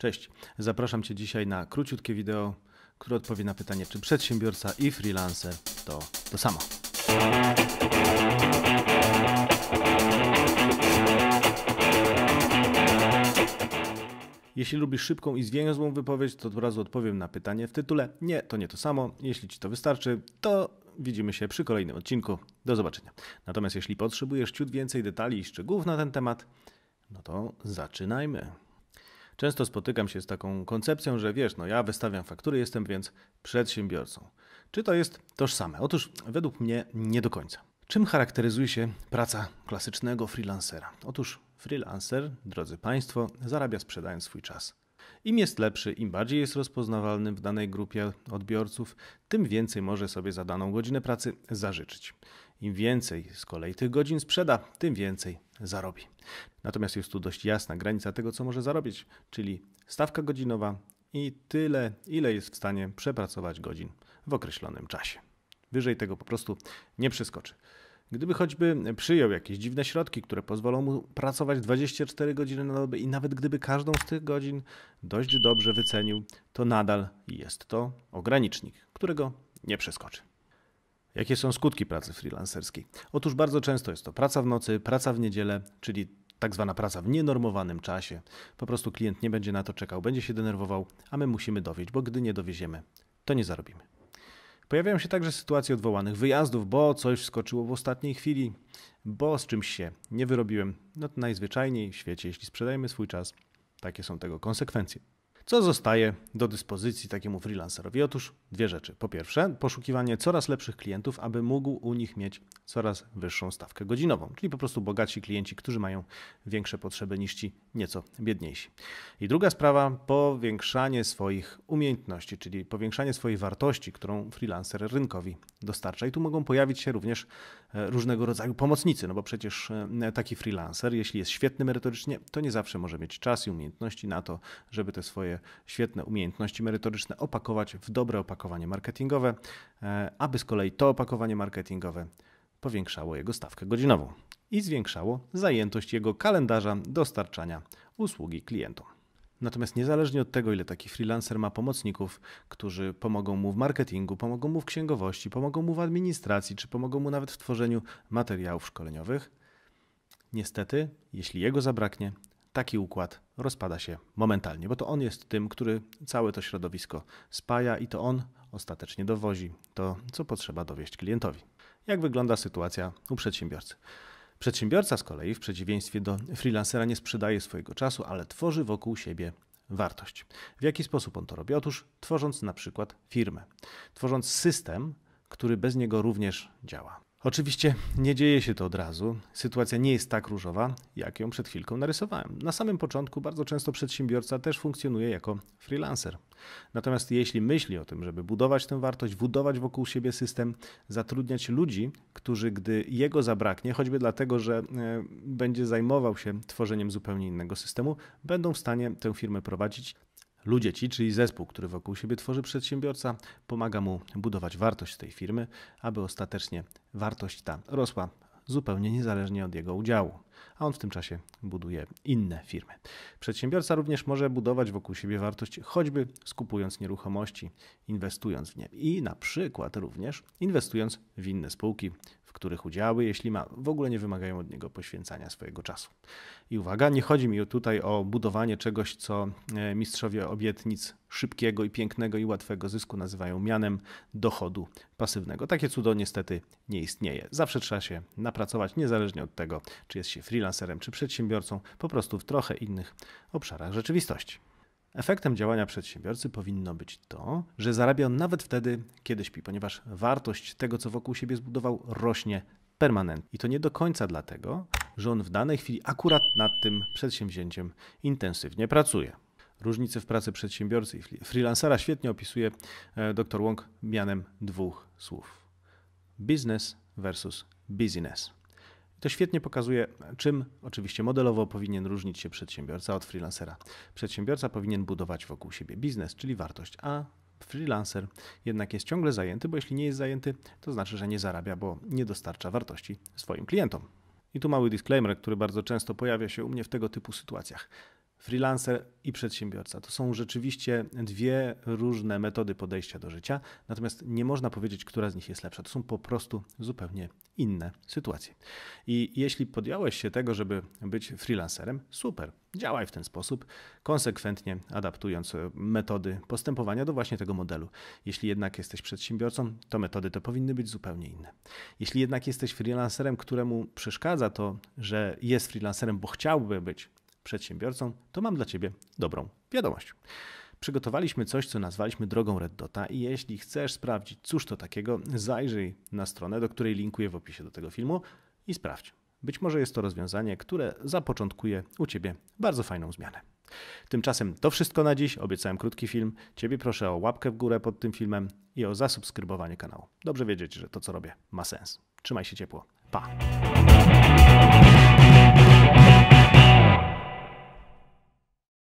Cześć, zapraszam Cię dzisiaj na króciutkie wideo, które odpowie na pytanie, czy przedsiębiorca i freelancer to to samo. Jeśli lubisz szybką i zwięzłą wypowiedź, to od razu odpowiem na pytanie w tytule. Nie, to nie to samo. Jeśli Ci to wystarczy, to widzimy się przy kolejnym odcinku. Do zobaczenia. Natomiast jeśli potrzebujesz ciut więcej detali i szczegółów na ten temat, no to zaczynajmy. Często spotykam się z taką koncepcją, że wiesz, no ja wystawiam faktury, jestem więc przedsiębiorcą. Czy to jest tożsame? Otóż według mnie nie do końca. Czym charakteryzuje się praca klasycznego freelancera? Otóż freelancer, drodzy Państwo, zarabia sprzedając swój czas. Im jest lepszy, im bardziej jest rozpoznawalny w danej grupie odbiorców, tym więcej może sobie za daną godzinę pracy zażyczyć. Im więcej z kolei tych godzin sprzeda, tym więcej zarobi. Natomiast jest tu dość jasna granica tego, co może zarobić, czyli stawka godzinowa i tyle, ile jest w stanie przepracować godzin w określonym czasie. Wyżej tego po prostu nie przeskoczy. Gdyby choćby przyjął jakieś dziwne środki, które pozwolą mu pracować 24 godziny na dobę i nawet gdyby każdą z tych godzin dość dobrze wycenił, to nadal jest to ogranicznik, którego nie przeskoczy. Jakie są skutki pracy freelancerskiej? Otóż bardzo często jest to praca w nocy, praca w niedzielę, czyli tak zwana praca w nienormowanym czasie. Po prostu klient nie będzie na to czekał, będzie się denerwował, a my musimy dowieść, bo gdy nie dowieziemy, to nie zarobimy. Pojawiają się także sytuacje odwołanych wyjazdów, bo coś wskoczyło w ostatniej chwili, bo z czymś się nie wyrobiłem. No to najzwyczajniej w świecie, jeśli sprzedajemy swój czas, takie są tego konsekwencje. Co zostaje do dyspozycji takiemu freelancerowi? Otóż dwie rzeczy. Po pierwsze, poszukiwanie coraz lepszych klientów, aby mógł u nich mieć coraz wyższą stawkę godzinową, czyli po prostu bogaci klienci, którzy mają większe potrzeby niż ci nieco biedniejsi. I druga sprawa, powiększanie swoich umiejętności, czyli powiększanie swojej wartości, którą freelancer rynkowi dostarcza. I tu mogą pojawić się również e, różnego rodzaju pomocnicy, no bo przecież e, taki freelancer, jeśli jest świetny merytorycznie, to nie zawsze może mieć czas i umiejętności na to, żeby te swoje świetne umiejętności merytoryczne opakować w dobre opakowanie opakowanie marketingowe, e, aby z kolei to opakowanie marketingowe powiększało jego stawkę godzinową i zwiększało zajętość jego kalendarza dostarczania usługi klientom. Natomiast niezależnie od tego, ile taki freelancer ma pomocników, którzy pomogą mu w marketingu, pomogą mu w księgowości, pomogą mu w administracji, czy pomogą mu nawet w tworzeniu materiałów szkoleniowych, niestety, jeśli jego zabraknie, taki układ rozpada się momentalnie, bo to on jest tym, który całe to środowisko spaja i to on ostatecznie dowozi to, co potrzeba dowieść klientowi. Jak wygląda sytuacja u przedsiębiorcy? Przedsiębiorca z kolei, w przeciwieństwie do freelancera, nie sprzedaje swojego czasu, ale tworzy wokół siebie wartość. W jaki sposób on to robi? Otóż tworząc na przykład firmę, tworząc system, który bez niego również działa. Oczywiście nie dzieje się to od razu. Sytuacja nie jest tak różowa, jak ją przed chwilką narysowałem. Na samym początku bardzo często przedsiębiorca też funkcjonuje jako freelancer. Natomiast jeśli myśli o tym, żeby budować tę wartość, budować wokół siebie system, zatrudniać ludzi, którzy gdy jego zabraknie, choćby dlatego, że e, będzie zajmował się tworzeniem zupełnie innego systemu, będą w stanie tę firmę prowadzić, Ludzie ci, czyli zespół, który wokół siebie tworzy przedsiębiorca, pomaga mu budować wartość tej firmy, aby ostatecznie wartość ta rosła zupełnie niezależnie od jego udziału, a on w tym czasie buduje inne firmy. Przedsiębiorca również może budować wokół siebie wartość, choćby skupując nieruchomości, inwestując w nie i na przykład również inwestując w inne spółki, w których udziały, jeśli ma, w ogóle nie wymagają od niego poświęcania swojego czasu. I uwaga, nie chodzi mi tutaj o budowanie czegoś, co e, mistrzowie obietnic szybkiego i pięknego i łatwego zysku nazywają mianem dochodu pasywnego. Takie cudo niestety nie istnieje. Zawsze trzeba się napracować, niezależnie od tego, czy jest się freelancerem, czy przedsiębiorcą, po prostu w trochę innych obszarach rzeczywistości. Efektem działania przedsiębiorcy powinno być to, że zarabia on nawet wtedy, kiedy śpi, ponieważ wartość tego, co wokół siebie zbudował, rośnie permanentnie. I to nie do końca dlatego, że on w danej chwili akurat nad tym przedsięwzięciem intensywnie pracuje. Różnice w pracy przedsiębiorcy i freelancera świetnie opisuje e, dr Wong mianem dwóch słów: business versus business. To świetnie pokazuje, czym oczywiście modelowo powinien różnić się przedsiębiorca od freelancera. Przedsiębiorca powinien budować wokół siebie biznes, czyli wartość, a freelancer jednak jest ciągle zajęty, bo jeśli nie jest zajęty, to znaczy, że nie zarabia, bo nie dostarcza wartości swoim klientom. I tu mały disclaimer, który bardzo często pojawia się u mnie w tego typu sytuacjach freelancer i przedsiębiorca. To są rzeczywiście dwie różne metody podejścia do życia, natomiast nie można powiedzieć, która z nich jest lepsza. To są po prostu zupełnie inne sytuacje. I jeśli podjąłeś się tego, żeby być freelancerem, super, działaj w ten sposób, konsekwentnie adaptując e, metody postępowania do właśnie tego modelu. Jeśli jednak jesteś przedsiębiorcą, to metody to powinny być zupełnie inne. Jeśli jednak jesteś freelancerem, któremu przeszkadza to, że jest freelancerem, bo chciałby być przedsiębiorcą, to mam dla Ciebie dobrą wiadomość. Przygotowaliśmy coś, co nazwaliśmy drogą Red Dota i jeśli chcesz sprawdzić, cóż to takiego, zajrzyj na stronę, do której linkuję w opisie do tego filmu i sprawdź. Być może jest to rozwiązanie, które zapoczątkuje u Ciebie bardzo fajną zmianę. Tymczasem to wszystko na dziś. Obiecałem krótki film. Ciebie proszę o łapkę w górę pod tym filmem i o zasubskrybowanie kanału. Dobrze wiedzieć, że to co robię ma sens. Trzymaj się ciepło. Pa!